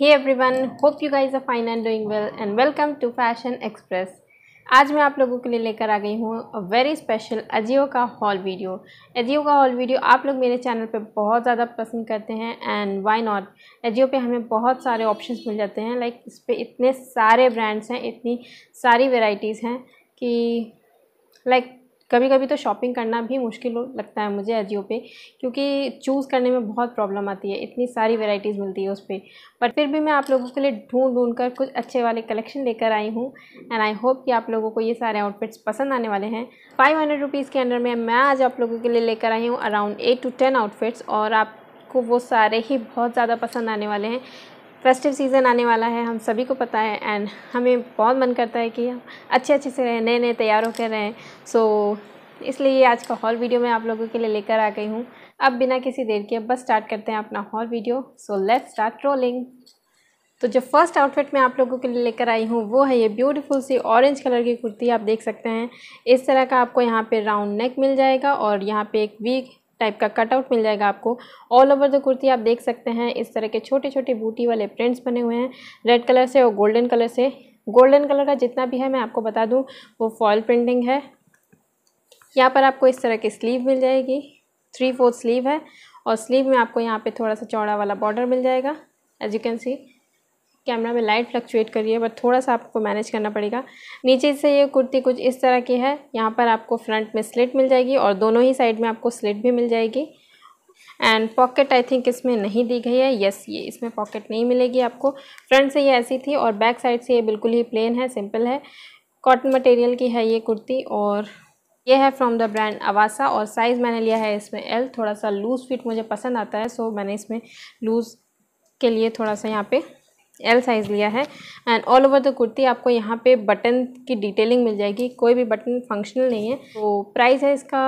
hey everyone hope you guys are fine and doing well and welcome to fashion express आज मैं आप लोगों के लिए लेकर आ गई हूँ अ वेरी स्पेशल अजियो का हॉल वीडियो अजियो का हॉल वीडियो आप लोग मेरे चैनल पे बहुत ज़्यादा पसंद करते हैं एंड वाई नॉट अजियो पे हमें बहुत सारे ऑप्शंस मिल जाते हैं लाइक इस पर इतने सारे ब्रांड्स हैं इतनी सारी वेराइटीज़ हैं कि लाइक कभी कभी तो शॉपिंग करना भी मुश्किल लगता है मुझे अजियो पे क्योंकि चूज़ करने में बहुत प्रॉब्लम आती है इतनी सारी वेराइटीज़ मिलती है उस पर बट फिर भी मैं आप लोगों के लिए ढूंढ ढूंढ कर कुछ अच्छे वाले कलेक्शन लेकर आई हूँ एंड आई होप कि आप लोगों को ये सारे आउटफिट्स पसंद आने वाले हैं फाइव हंड्रेड रुपीज़ के अंडर में मैं आज आप लोगों के लिए लेकर आई हूँ around eight to ten outfits और आपको वो सारे ही बहुत ज़्यादा पसंद आने वाले हैं फेस्टिव सीज़न आने वाला है हम सभी को पता है एंड हमें बहुत मन करता है कि हम अच्छे अच्छे से रहें नए नए तैयार होकर रहें सो so, इसलिए आज का हॉल वीडियो मैं आप लोगों के लिए लेकर आ गई हूँ अब बिना किसी देर के बस स्टार्ट करते हैं अपना haul video so let's start rolling तो जो फर्स्ट आउटफिट मैं आप लोगों के लिए लेकर आई हूँ वो है ये ब्यूटीफुल सी ऑरेंज कलर की कुर्ती आप देख सकते हैं इस तरह का आपको यहाँ पे राउंड नेक मिल जाएगा और यहाँ पे एक वी टाइप का कटआउट मिल जाएगा आपको ऑल ओवर द कुर्ती आप देख सकते हैं इस तरह के छोटे छोटे बूटी वाले प्रिंट्स बने हुए हैं रेड कलर से और गोल्डन कलर से गोल्डन कलर का जितना भी है मैं आपको बता दूं वो फॉल प्रिंटिंग है यहाँ पर आपको इस तरह की स्लीव मिल जाएगी थ्री फोर्थ स्लीव है और स्लीव में आपको यहाँ पे थोड़ा सा चौड़ा वाला बॉर्डर मिल जाएगा as you can see camera में लाइट फ्लक्चुएट कर रही है बट थोड़ा सा आपको मैनेज करना पड़ेगा नीचे से ये कुर्ती कुछ इस तरह की है यहाँ पर आपको फ्रंट में स्लिट मिल जाएगी और दोनों ही साइड में आपको स्लिट भी मिल जाएगी एंड पॉकेट आई थिंक इसमें नहीं दी गई है यस ये इसमें पॉकेट नहीं मिलेगी आपको फ्रंट से ये ऐसी थी और बैक साइड से ये बिल्कुल ही प्लेन है सिंपल है कॉटन मटेरियल की है ये कुर्ती और ये है फ्रॉम द ब्रांड अवासा और साइज़ मैंने लिया है इसमें एल थोड़ा सा लूज़ फिट मुझे पसंद आता है सो मैंने इसमें लूज़ के लिए थोड़ा सा यहाँ पे एल साइज़ लिया है and all over the kurti आपको यहाँ पे बटन की डिटेलिंग मिल जाएगी कोई भी बटन फंक्शनल नहीं है तो प्राइस है इसका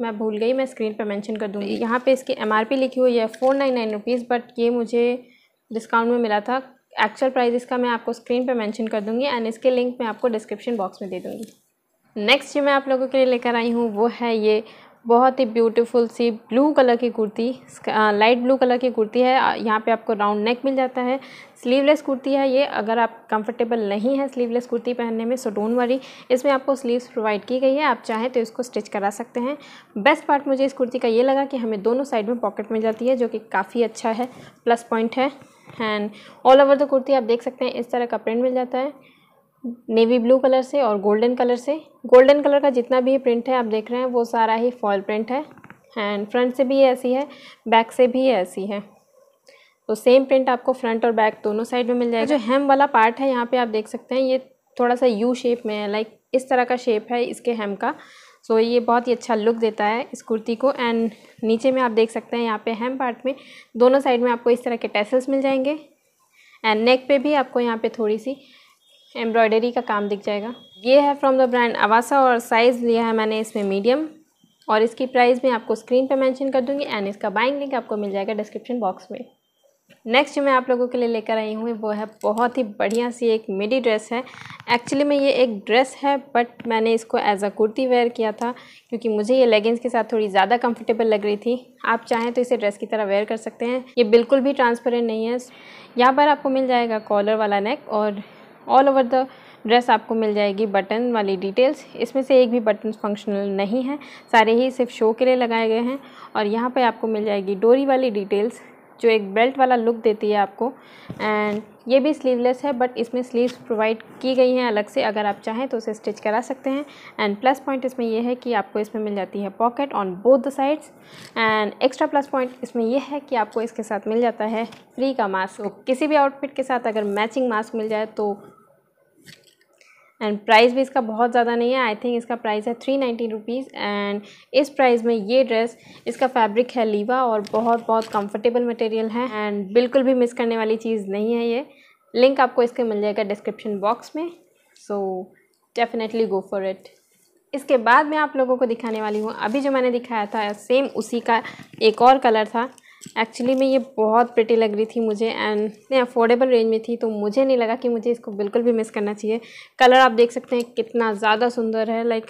मैं भूल गई मैं स्क्रीन पर मेंशन कर दूँगी यहाँ पे इसकी एमआरपी लिखी हुई है four nine nine rupees but ये मुझे डिस्काउंट में मिला था एक्चुअल प्राइस इसका मैं आपको स्क्रीन पर मैंशन कर दूँगी एंड इसके लिंक मैं आपको डिस्क्रिप्शन बॉक्स में दे दूँगी नेक्स्ट जो मैं आप लोगों के लिए लेकर आई हूँ वो है ये बहुत ही ब्यूटीफुल सी ब्लू कलर की कुर्ती लाइट ब्लू कलर की कुर्ती है यहाँ पे आपको राउंड नेक मिल जाता है स्लीवलेस कुर्ती है ये अगर आप कंफर्टेबल नहीं है स्लीवलेस कुर्ती पहनने में सो डोंट वरी इसमें आपको स्लीव्स प्रोवाइड की गई है आप चाहें तो इसको स्टिच करा सकते हैं बेस्ट पार्ट मुझे इस कुर्ती का ये लगा कि हमें दोनों साइड में पॉकेट मिल जाती है जो कि काफ़ी अच्छा है प्लस पॉइंट है and all over the kurti आप देख सकते हैं इस तरह का प्रिंट मिल जाता है नेवी ब्लू कलर से और गोल्डन कलर से गोल्डन कलर का जितना भी प्रिंट है आप देख रहे हैं वो सारा ही फॉल प्रिंट है एंड फ्रंट से भी ऐसी है बैक से भी ऐसी है तो सेम प्रिंट आपको फ्रंट और बैक दोनों साइड में मिल जाएगा जो अच्छा, हेम वाला पार्ट है यहाँ पे आप देख सकते हैं ये थोड़ा सा यू शेप में है लाइक इस तरह का शेप है इसके हेम का सो ये बहुत ही अच्छा लुक देता है इस कुर्ती को एंड नीचे में आप देख सकते हैं यहाँ पे हेम पार्ट में दोनों साइड में आपको इस तरह के टेसल्स मिल जाएंगे एंड नेक पे भी आपको यहाँ पे थोड़ी सी एम्ब्रॉयडरी का काम दिख जाएगा ये है फ्रॉम द ब्रांड अवासा और साइज़ लिया है मैंने इसमें मीडियम और इसकी प्राइस मैं आपको स्क्रीन पर मेंशन कर दूंगी एंड इसका बाइंग लिंक आपको मिल जाएगा डिस्क्रिप्शन बॉक्स में नेक्स्ट जो मैं आप लोगों के लिए लेकर आई हूँ वो है बहुत ही बढ़िया सी एक मिडी ड्रेस है एक्चुअली में ये एक ड्रेस है बट मैंने इसको एज अ कुर्ती वेयर किया था क्योंकि मुझे ये लेगिंग्स के साथ थोड़ी ज़्यादा कम्फर्टेबल लग रही थी आप चाहें तो इसे ड्रेस की तरह वेयर कर सकते हैं ये बिल्कुल भी ट्रांसपेरेंट नहीं है यहाँ पर आपको मिल जाएगा कॉलर वाला नेक और ऑल ओवर द ड्रेस आपको मिल जाएगी बटन वाली डिटेल्स इसमें से एक भी बटन फंक्शनल नहीं है सारे ही सिर्फ शो के लिए लगाए गए हैं और यहाँ पे आपको मिल जाएगी डोरी वाली डिटेल्स जो एक बेल्ट वाला लुक देती है आपको एंड ये भी स्लीवलेस है बट इसमें स्लीव्स प्रोवाइड की गई हैं अलग से अगर आप चाहें तो उसे स्टिच करा सकते हैं एंड प्लस पॉइंट इसमें यह है कि आपको इसमें मिल जाती है pocket on both the sides and extra plus point इसमें यह है कि आपको इसके साथ मिल जाता है फ्री का मास्क किसी भी आउटफिट के साथ अगर मैचिंग मास्क मिल जाए तो एंड प्राइस भी इसका बहुत ज़्यादा नहीं है आई थिंक इसका प्राइस है थ्री नाइन्टी रुपीज़ एंड इस प्राइस में ये ड्रेस इसका फैब्रिक है लीवा और बहुत बहुत कंफर्टेबल मटेरियल है एंड बिल्कुल भी मिस करने वाली चीज़ नहीं है ये लिंक आपको इसके मिल जाएगा डिस्क्रिप्शन बॉक्स में so definitely go for it इसके बाद मैं आप लोगों को दिखाने वाली हूँ अभी जो मैंने दिखाया था सेम उसी का एक और कलर था एक्चुअली में ये बहुत प्रिटी लग रही थी मुझे एंड अफोर्डेबल रेंज में थी तो मुझे नहीं लगा कि मुझे इसको बिल्कुल भी मिस करना चाहिए कलर आप देख सकते हैं कितना ज़्यादा सुंदर है लाइक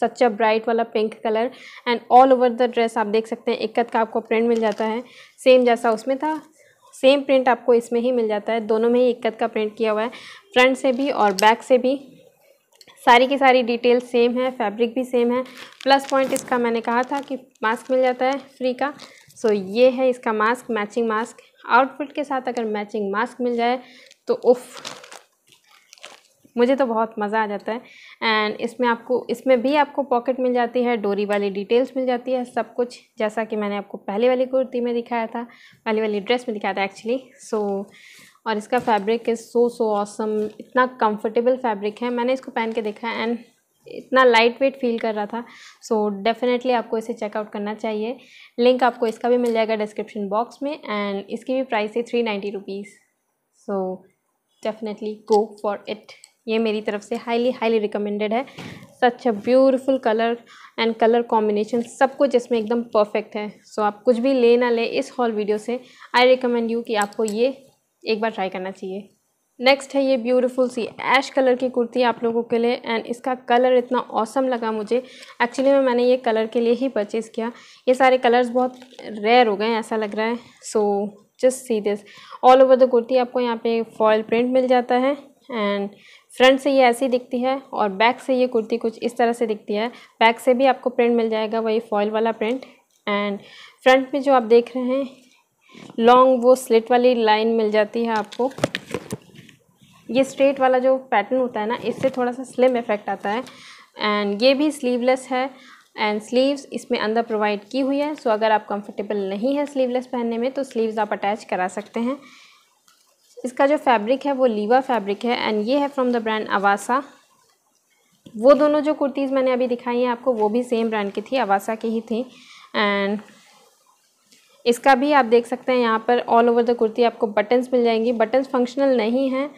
सच्चा ब्राइट वाला pink colour and all over the dress आप देख सकते हैं इक्कत का आपको प्रिंट मिल जाता है सेम जैसा उसमें था सेम प्रिंट आपको इसमें ही मिल जाता है दोनों में ही इक्कत का प्रिंट किया हुआ है फ्रंट से भी और बैक से भी सारी की सारी डिटेल सेम है फैब्रिक भी सेम है प्लस पॉइंट इसका मैंने कहा था कि मास्क मिल जाता है फ्री का सो so, ये है इसका मास्क मैचिंग मास्क आउटफिट के साथ अगर मैचिंग मास्क मिल जाए तो उफ़ मुझे तो बहुत मज़ा आ जाता है एंड इसमें आपको इसमें भी आपको पॉकेट मिल जाती है डोरी वाली डिटेल्स मिल जाती है सब कुछ जैसा कि मैंने आपको पहले वाली कुर्ती में दिखाया था पहले वाली ड्रेस में दिखाया था एक्चुअली सो so, और इसका fabric is so so awesome इतना कंफर्टेबल फैब्रिक है मैंने इसको पहन के देखा एंड इतना लाइट वेट फील कर रहा था सो so, डेफिनेटली आपको इसे चेकआउट करना चाहिए लिंक आपको इसका भी मिल जाएगा डिस्क्रिप्शन बॉक्स में एंड इसकी भी प्राइस है three ninety rupees so definitely go for it ये मेरी तरफ से हाईली हाईली रिकमेंडेड है such a beautiful colour and colour combination सब कुछ इसमें एकदम परफेक्ट है सो so, आप कुछ भी ले ना ले इस हॉल वीडियो से आई रिकमेंड यू कि आपको ये एक बार ट्राई करना चाहिए नेक्स्ट है ये ब्यूटीफुल सी एश कलर की कुर्ती आप लोगों के लिए एंड इसका कलर इतना औसम लगा मुझे एक्चुअली में मैंने ये कलर के लिए ही परचेज़ किया ये सारे कलर्स बहुत रेयर हो गए हैं ऐसा लग रहा है so just see this all over the kurti आपको यहाँ पे फॉयल प्रिंट मिल जाता है एंड फ्रंट से ये ऐसी दिखती है और बैक से ये कुर्ती कुछ इस तरह से दिखती है बैक से भी आपको प्रिंट मिल जाएगा वही फॉयल वाला प्रिंट एंड फ्रंट में जो आप देख रहे हैं लॉन्ग वो स्लिट वाली लाइन मिल जाती है आपको ये स्ट्रेट वाला जो पैटर्न होता है ना इससे थोड़ा सा स्लिम इफेक्ट आता है एंड ये भी स्लीवलेस है एंड स्लीव्स इसमें अंदर प्रोवाइड की हुई है सो so अगर आप कंफर्टेबल नहीं है स्लीवलेस पहनने में तो स्लीव्स आप अटैच करा सकते हैं इसका जो फैब्रिक है वो लीवा फैब्रिक है एंड ये है फ्रॉम द ब्रांड अवासा वो दोनों जो कुर्तीज़ मैंने अभी दिखाई हैं आपको वो भी सेम ब्रांड की थी अवासा की ही थी एंड इसका भी आप देख सकते हैं यहाँ पर ऑल ओवर द कुर्ती आपको बटन्स मिल जाएंगी बटन्स फंक्शनल नहीं हैं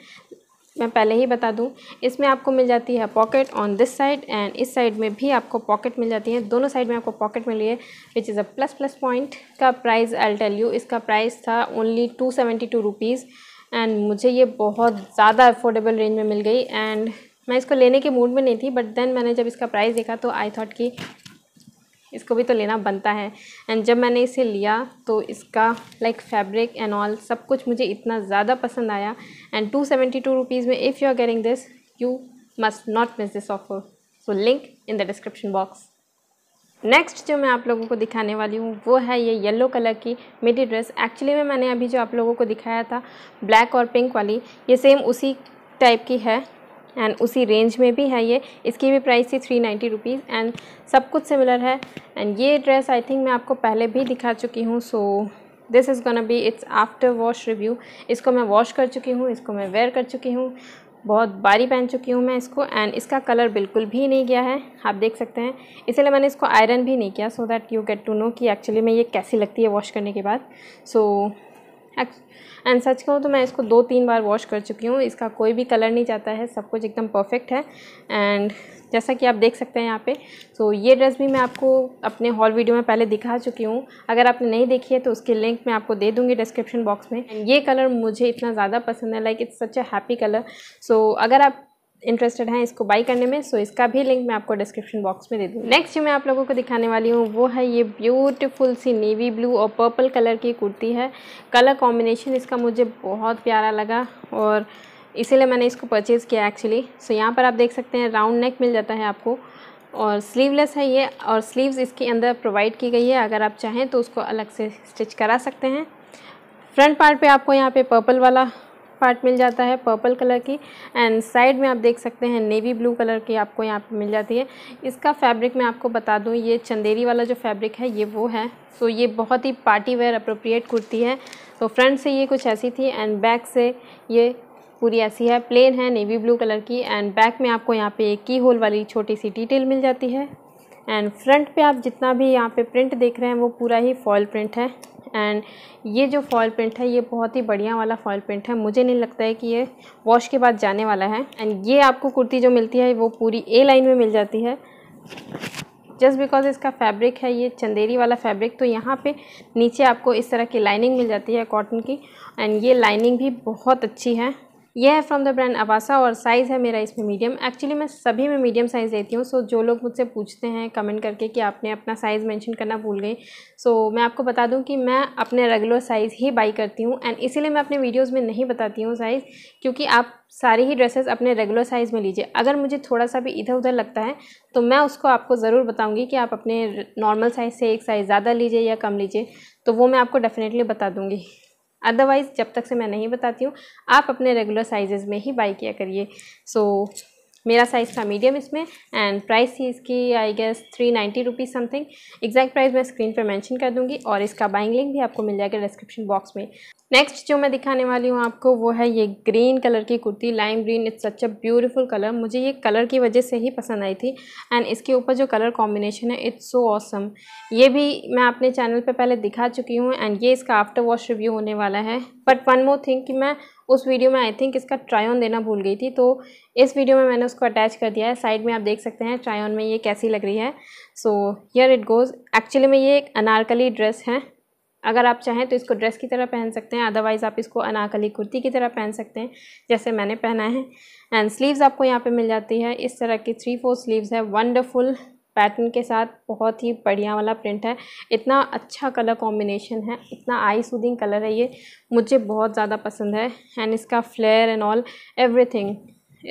मैं पहले ही बता दूं इसमें आपको मिल जाती है pocket on this side and इस साइड में भी आपको पॉकेट मिल जाती है दोनों साइड में आपको पॉकेट मिली है which is a plus plus point का प्राइस आई टेल यू इसका प्राइस था only two seventy two rupees and मुझे ये बहुत ज़्यादा अफोर्डेबल रेंज में मिल गई एंड मैं इसको लेने के मूड में नहीं थी बट देन मैंने जब इसका प्राइस देखा तो आई थॉट कि इसको भी तो लेना बनता है एंड जब मैंने इसे लिया तो इसका लाइक फैब्रिक एंड ऑल सब कुछ मुझे इतना ज़्यादा पसंद आया and two seventy two rupees में if you are getting this you must not miss this offer so link in the description box next जो मैं आप लोगों को दिखाने वाली हूँ वो है ये येलो कलर की मेरी ड्रेस एक्चुअली में मैंने अभी जो आप लोगों को दिखाया था ब्लैक और पिंक वाली ये सेम उसी टाइप की है एंड उसी रेंज में भी है ये इसकी भी प्राइस थी थ्री नाइन्टी रुपीज़ एंड सब कुछ सिमिलर है एंड ये ड्रेस आई थिंक मैं आपको पहले भी दिखा चुकी हूँ so this is gonna be it's after wash review इसको मैं वॉश कर चुकी हूँ इसको मैं वेयर कर चुकी हूँ बहुत बारी पहन चुकी हूँ मैं इसको एंड इसका कलर बिल्कुल भी नहीं गया है आप देख सकते हैं इसलिए मैंने इसको आयरन भी नहीं किया so that you get to know कि एक्चुअली में ये कैसी लगती है वॉश करने के बाद सो so, एंड सच कहूँ तो मैं इसको दो तीन बार वॉश कर चुकी हूँ इसका कोई भी कलर नहीं जाता है सब कुछ एकदम परफेक्ट है एंड जैसा कि आप देख सकते हैं यहाँ पे सो so, ये ड्रेस भी मैं आपको अपने हॉल वीडियो में पहले दिखा चुकी हूँ अगर आपने नहीं देखी है तो उसकी लिंक मैं आपको दे दूँगी डिस्क्रिप्शन बॉक्स में ये कलर मुझे इतना ज़्यादा पसंद है like it's such a happy colour so अगर आप इंटरेस्टेड हैं इसको बाई करने में सो इसका भी लिंक मैं आपको डिस्क्रिप्शन बॉक्स में दे दूँ नेक्स्ट जो मैं आप लोगों को दिखाने वाली हूँ वो है ये ब्यूटीफुल सी नेवी ब्लू और पर्पल कलर की कुर्ती है कलर कॉम्बिनेशन इसका मुझे बहुत प्यारा लगा और इसीलिए मैंने इसको परचेज़ किया एक्चुअली सो so, यहाँ पर आप देख सकते हैं राउंड नेक मिल जाता है आपको और स्लीवलेस है ये और स्लीव्स इसके अंदर प्रोवाइड की गई है अगर आप चाहें तो उसको अलग से स्टिच करा सकते हैं फ्रंट पार्ट पे आपको यहाँ पे पर्पल वाला पार्ट मिल जाता है पर्पल कलर की एंड साइड में आप देख सकते हैं नेवी ब्लू कलर की आपको यहाँ पर मिल जाती है इसका फैब्रिक मैं आपको बता दूँ ये चंदेरी वाला जो फैब्रिक है ये वो है सो so, ये बहुत ही पार्टी वेयर अप्रोप्रिएट कुर्ती है तो फ्रंट से ये कुछ ऐसी थी एंड बैक से ये पूरी ऐसी है प्लेन है नेवी ब्लू कलर की एंड बैक में आपको यहाँ पे एक की होल वाली छोटी सी डिटेल मिल जाती है एंड फ्रंट पे आप जितना भी यहाँ पे प्रिंट देख रहे हैं वो पूरा ही फॉल प्रिंट है एंड ये जो फॉल प्रिंट है ये बहुत ही बढ़िया वाला फॉल प्रिंट है मुझे नहीं लगता है कि ये वॉश के बाद जाने वाला है एंड ये आपको कुर्ती जो मिलती है वो पूरी ए लाइन में मिल जाती है जस्ट बिकॉज इसका फैब्रिक है ये चंदेरी वाला फैब्रिक तो यहाँ पे नीचे आपको इस तरह की लाइनिंग मिल जाती है कॉटन की एंड ये लाइनिंग भी बहुत अच्छी है यह है फ्रॉम द ब्रांड अबासा और साइज़ है मेरा इसमें मीडियम एक्चुअली मैं सभी में मीडियम साइज़ देती हूँ सो so, जो लोग मुझसे पूछते हैं कमेंट करके कि आपने अपना साइज़ मेंशन करना भूल गई सो so, मैं आपको बता दूँ कि मैं अपने रेगुलर साइज़ ही बाई करती हूँ एंड इसीलिए मैं अपने वीडियोज़ में नहीं बताती हूँ साइज़ क्योंकि आप सारी ही ड्रेसेस अपने रेगुलर साइज़ में लीजिए अगर मुझे थोड़ा सा भी इधर उधर लगता है तो मैं उसको आपको ज़रूर बताऊँगी कि आप अपने नॉर्मल साइज़ से एक साइज़ ज़्यादा लीजिए या कम लीजिए तो वो मैं आपको डेफ़िनेटली बता दूँगी अदरवाइज़ जब तक से मैं नहीं बताती हूँ आप अपने रेगुलर साइज़ में ही बाई किया करिए सो so, मेरा साइज़ था मीडियम इसमें एंड प्राइस थी इसकी I guess three ninety rupees something exact price मैं स्क्रीन पर मेंशन कर दूंगी और इसका बाइंग लिंक भी आपको मिल जाएगा डिस्क्रिप्शन बॉक्स में नेक्स्ट जो मैं दिखाने वाली हूँ आपको वो है ये ग्रीन कलर की कुर्ती lime green it's such a beautiful colour मुझे ये कलर की वजह से ही पसंद आई थी एंड इसके ऊपर जो कलर कॉम्बिनेशन है इट्स सो ऑसम ये भी मैं अपने चैनल पे पहले दिखा चुकी हूँ एंड ये इसका आफ्टर वॉश रिव्यू होने वाला है बट वन मोर थिंग कि मैं उस वीडियो में आई थिंक इसका ट्रायन देना भूल गई थी तो इस वीडियो में मैंने उसको अटैच कर दिया है साइड में आप देख सकते हैं ट्रायन में ये कैसी लग रही है so here it goes actually में ये एक अनारकली ड्रेस है अगर आप चाहें तो इसको ड्रेस की तरह पहन सकते हैं अदरवाइज़ आप इसको अनाकली कुर्ती की तरह पहन सकते हैं जैसे मैंने पहना है एंड स्लीव्स आपको यहाँ पे मिल जाती है इस तरह की थ्री फोर स्लीव्स है वंडरफुल पैटर्न के साथ बहुत ही बढ़िया वाला प्रिंट है इतना अच्छा कलर कॉम्बिनेशन है इतना आई सूदिंग कलर है ये मुझे बहुत ज़्यादा पसंद है एंड इसका flare and all everything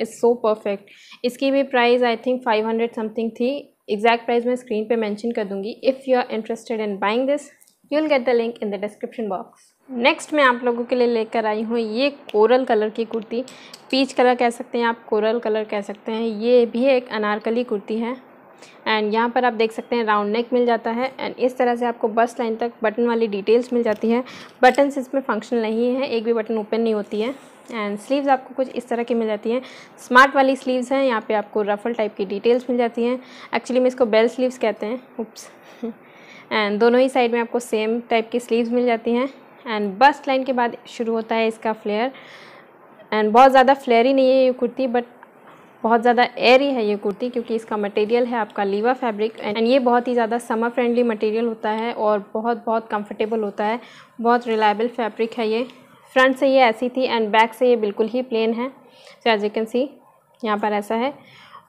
is so perfect इसकी भी price I think five hundred something थी एग्जैक्ट प्राइस मैं स्क्रीन पे मेंशन कर दूंगी if you are interested in buying this you will get the link in the description box next मैं आप लोगों के लिए लेकर आई हूँ ये कोरल कलर की कुर्ती पीच कलर कह सकते हैं आप कोरल कलर कह सकते हैं ये भी एक अनारकली कुर्ती है एंड यहाँ पर आप देख सकते हैं राउंड नेक मिल जाता है एंड इस तरह से आपको बस लाइन तक बटन वाली डिटेल्स मिल जाती है बटन इसमें फंक्शन नहीं है एक भी बटन ओपन नहीं होती है एंड स्लीव्स आपको कुछ इस तरह की मिल जाती हैं स्मार्ट वाली स्लीव्स हैं यहाँ पे आपको रफल टाइप की डिटेल्स मिल जाती हैं एक्चुअली में इसको बेल स्लीव्स कहते हैं उप्स एंड दोनों ही साइड में आपको सेम टाइप की स्लीव्स मिल जाती हैं एंड बस्ट लाइन के बाद शुरू होता है इसका फ्लेयर एंड बहुत ज़्यादा फ्लेयर ही नहीं है ये कुर्ती बट बहुत ज़्यादा एयरी है ये कुर्ती क्योंकि इसका मटेरियल है आपका लीवा फैब्रिक एंड ये बहुत ही ज़्यादा समर फ्रेंडली मटेरियल होता है और बहुत बहुत कंफर्टेबल होता है बहुत रिलायबल फैब्रिक है ये फ्रंट से ये ऐसी थी एंड बैक से ये बिल्कुल ही प्लेन है so as you can see यहाँ पर ऐसा है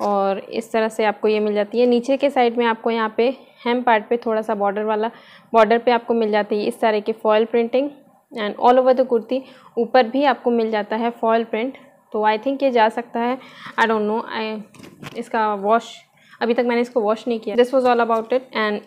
और इस तरह से आपको ये मिल जाती है नीचे के साइड में आपको यहाँ पे हेम पार्ट पे थोड़ा सा बॉर्डर वाला बॉर्डर पे आपको मिल जाती है इस तरह की foil printing and all over the kurti ऊपर भी आपको मिल जाता है फॉयल प्रिंट तो आई थिंक ये जा सकता है आई डोंट नो आई इसका वॉश अभी तक मैंने इसको वॉश नहीं किया this was all about it and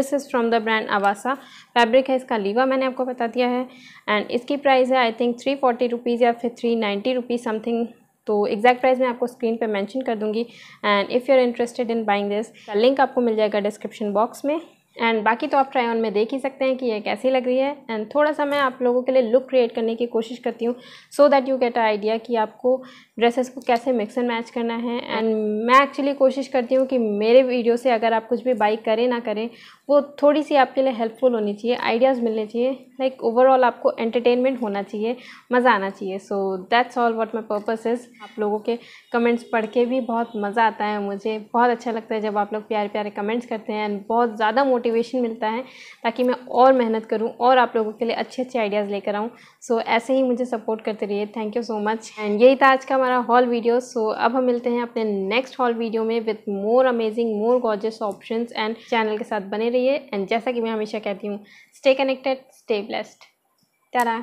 this is from the brand Avaasa fabric है इसका लीवा मैंने आपको बता दिया है एंड इसकी प्राइस है I think three forty rupees या फिर थ्री नाइन्टी रुपीज़ समथिंग तो एग्जैक्ट प्राइस मैं आपको स्क्रीन पे मेंशन कर दूंगी and if you are interested in buying this link आपको मिल जाएगा डिस्क्रिप्शन बॉक्स में एंड बाकी तो आप ट्राई ऑन में देख ही सकते हैं कि ये कैसी लग रही है एंड थोड़ा सा मैं आप लोगों के लिए लुक क्रिएट करने की कोशिश करती हूँ so that you get idea कि आपको ड्रेसेस को कैसे मिक्स एंड मैच करना है एंड मैं एक्चुअली कोशिश करती हूँ कि मेरे वीडियो से अगर आप कुछ भी बाई करें ना करें वो थोड़ी सी आपके लिए हेल्पफुल होनी चाहिए आइडियाज़ मिलने चाहिए लाइक ओवरऑल आपको एंटरटेनमेंट होना चाहिए मज़ा आना चाहिए so that's all what my purpose is आप लोगों के कमेंट्स पढ़ के भी बहुत मज़ा आता है मुझे बहुत अच्छा लगता है जब आप लोग प्यारे प्यारे कमेंट्स करते हैं एंड बहुत ज़्यादा मोटिवेशन मिलता है ताकि मैं और मेहनत करूँ और आप लोगों के लिए अच्छे अच्छे आइडियाज़ लेकर आऊँ सो so, ऐसे ही मुझे सपोर्ट करते रहिए thank you so much and यही था आज का हमारा हॉल वीडियो सो so, अब हम मिलते हैं अपने नेक्स्ट हॉल वीडियो में with more amazing more gorgeous option and channel के साथ बने रहिए एंड जैसा कि मैं हमेशा कहती हूँ स्टे कनेक्टेड स्टे ब्लेस्ड तारा